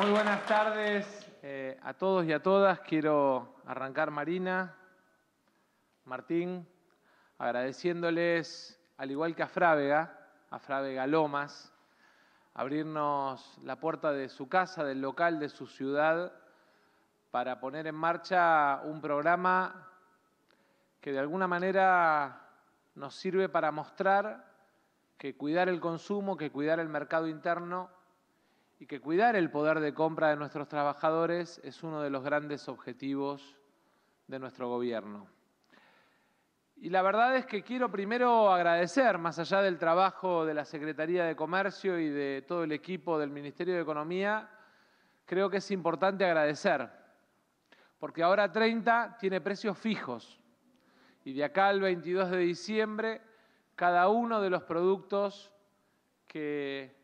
Muy buenas tardes eh, a todos y a todas. Quiero arrancar, Marina, Martín, agradeciéndoles, al igual que a Frávega, a Frávega Lomas, abrirnos la puerta de su casa, del local, de su ciudad, para poner en marcha un programa que de alguna manera nos sirve para mostrar que cuidar el consumo, que cuidar el mercado interno y que cuidar el poder de compra de nuestros trabajadores es uno de los grandes objetivos de nuestro gobierno. Y la verdad es que quiero primero agradecer, más allá del trabajo de la Secretaría de Comercio y de todo el equipo del Ministerio de Economía, creo que es importante agradecer, porque ahora 30 tiene precios fijos y de acá al 22 de diciembre cada uno de los productos que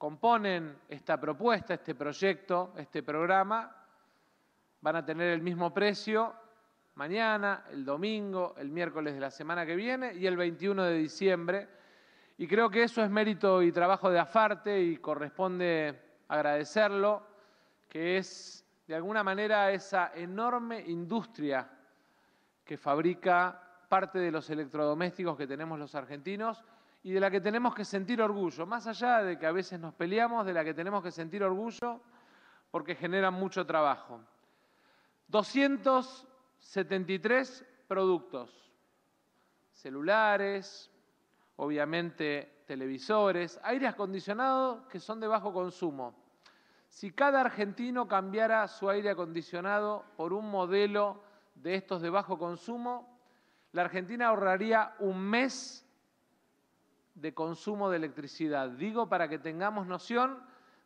componen esta propuesta, este proyecto, este programa, van a tener el mismo precio mañana, el domingo, el miércoles de la semana que viene y el 21 de diciembre. Y creo que eso es mérito y trabajo de Afarte y corresponde agradecerlo, que es de alguna manera esa enorme industria que fabrica parte de los electrodomésticos que tenemos los argentinos y de la que tenemos que sentir orgullo, más allá de que a veces nos peleamos, de la que tenemos que sentir orgullo porque generan mucho trabajo. 273 productos, celulares, obviamente televisores, aire acondicionado que son de bajo consumo. Si cada argentino cambiara su aire acondicionado por un modelo de estos de bajo consumo, la Argentina ahorraría un mes de consumo de electricidad. Digo para que tengamos noción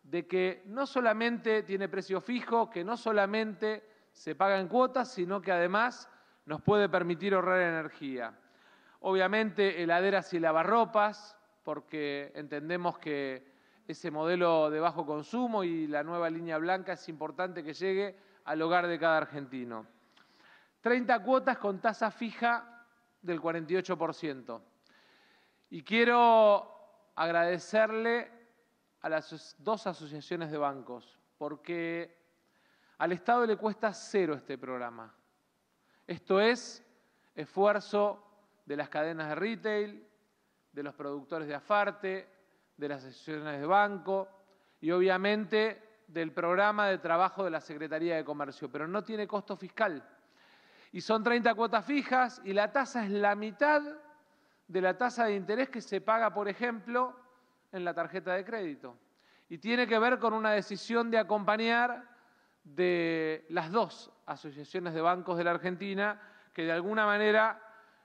de que no solamente tiene precio fijo, que no solamente se paga en cuotas, sino que además nos puede permitir ahorrar energía. Obviamente heladeras y lavarropas, porque entendemos que ese modelo de bajo consumo y la nueva línea blanca es importante que llegue al hogar de cada argentino. 30 cuotas con tasa fija del 48%. Y quiero agradecerle a las dos asociaciones de bancos, porque al Estado le cuesta cero este programa. Esto es esfuerzo de las cadenas de retail, de los productores de afarte, de las asociaciones de banco y obviamente del programa de trabajo de la Secretaría de Comercio, pero no tiene costo fiscal. Y son 30 cuotas fijas y la tasa es la mitad de la tasa de interés que se paga, por ejemplo, en la tarjeta de crédito. Y tiene que ver con una decisión de acompañar de las dos asociaciones de bancos de la Argentina que de alguna manera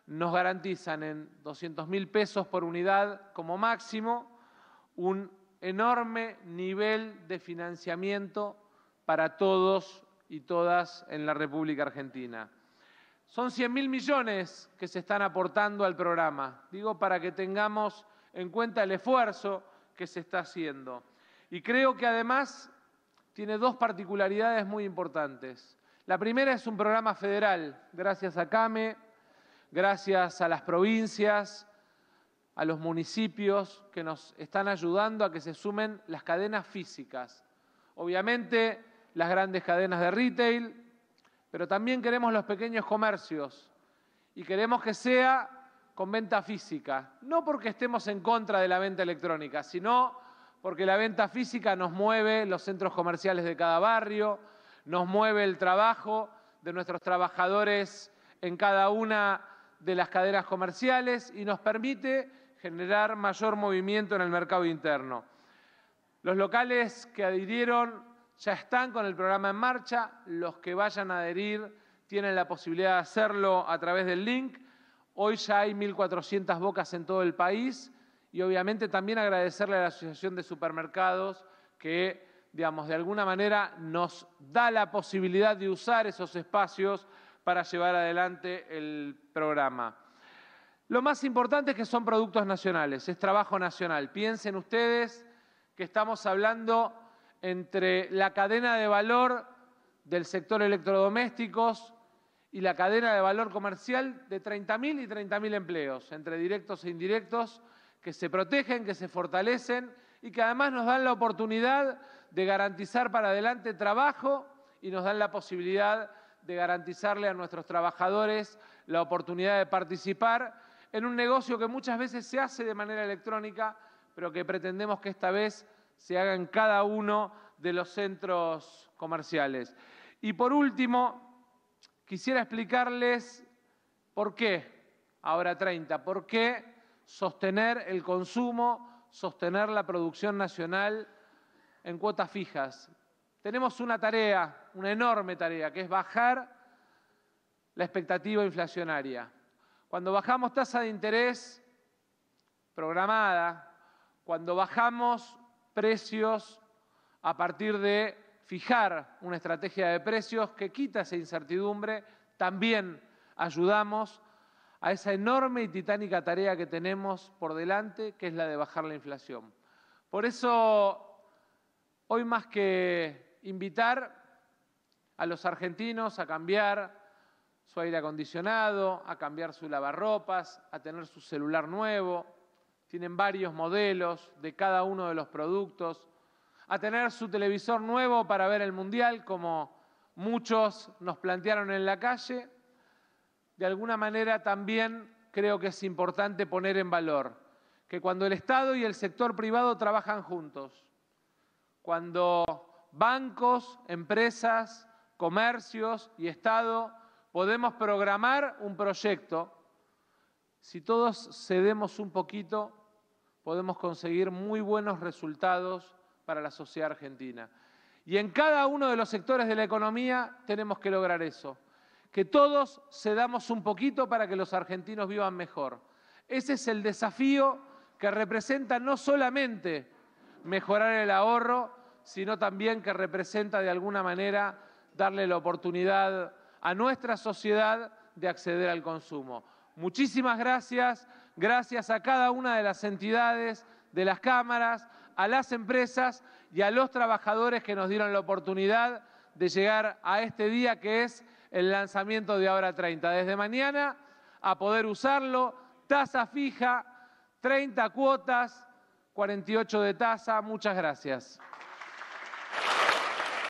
nos garantizan en 200 mil pesos por unidad como máximo un enorme nivel de financiamiento para todos y todas en la República Argentina. Son 100.000 mil millones que se están aportando al programa, digo, para que tengamos en cuenta el esfuerzo que se está haciendo. Y creo que además tiene dos particularidades muy importantes. La primera es un programa federal, gracias a CAME, gracias a las provincias, a los municipios que nos están ayudando a que se sumen las cadenas físicas. Obviamente, las grandes cadenas de retail, pero también queremos los pequeños comercios y queremos que sea con venta física, no porque estemos en contra de la venta electrónica, sino porque la venta física nos mueve los centros comerciales de cada barrio, nos mueve el trabajo de nuestros trabajadores en cada una de las cadenas comerciales y nos permite generar mayor movimiento en el mercado interno. Los locales que adhirieron ya están con el programa en marcha. Los que vayan a adherir tienen la posibilidad de hacerlo a través del link. Hoy ya hay 1.400 bocas en todo el país y obviamente también agradecerle a la Asociación de Supermercados que, digamos, de alguna manera nos da la posibilidad de usar esos espacios para llevar adelante el programa. Lo más importante es que son productos nacionales, es trabajo nacional. Piensen ustedes que estamos hablando entre la cadena de valor del sector electrodomésticos y la cadena de valor comercial de 30.000 y 30.000 empleos, entre directos e indirectos, que se protegen, que se fortalecen y que además nos dan la oportunidad de garantizar para adelante trabajo y nos dan la posibilidad de garantizarle a nuestros trabajadores la oportunidad de participar en un negocio que muchas veces se hace de manera electrónica, pero que pretendemos que esta vez se haga en cada uno de los centros comerciales. Y por último, quisiera explicarles por qué, ahora 30, por qué sostener el consumo, sostener la producción nacional en cuotas fijas. Tenemos una tarea, una enorme tarea, que es bajar la expectativa inflacionaria. Cuando bajamos tasa de interés programada, cuando bajamos precios a partir de fijar una estrategia de precios que quita esa incertidumbre, también ayudamos a esa enorme y titánica tarea que tenemos por delante, que es la de bajar la inflación. Por eso, hoy más que invitar a los argentinos a cambiar su aire acondicionado, a cambiar su lavarropas, a tener su celular nuevo, tienen varios modelos de cada uno de los productos, a tener su televisor nuevo para ver el mundial, como muchos nos plantearon en la calle, de alguna manera también creo que es importante poner en valor que cuando el Estado y el sector privado trabajan juntos, cuando bancos, empresas, comercios y Estado podemos programar un proyecto, si todos cedemos un poquito, podemos conseguir muy buenos resultados para la sociedad argentina. Y en cada uno de los sectores de la economía tenemos que lograr eso, que todos cedamos un poquito para que los argentinos vivan mejor. Ese es el desafío que representa no solamente mejorar el ahorro, sino también que representa de alguna manera darle la oportunidad a nuestra sociedad de acceder al consumo. Muchísimas gracias gracias a cada una de las entidades, de las cámaras, a las empresas y a los trabajadores que nos dieron la oportunidad de llegar a este día que es el lanzamiento de Ahora 30. Desde mañana a poder usarlo, tasa fija, 30 cuotas, 48 de tasa. Muchas gracias.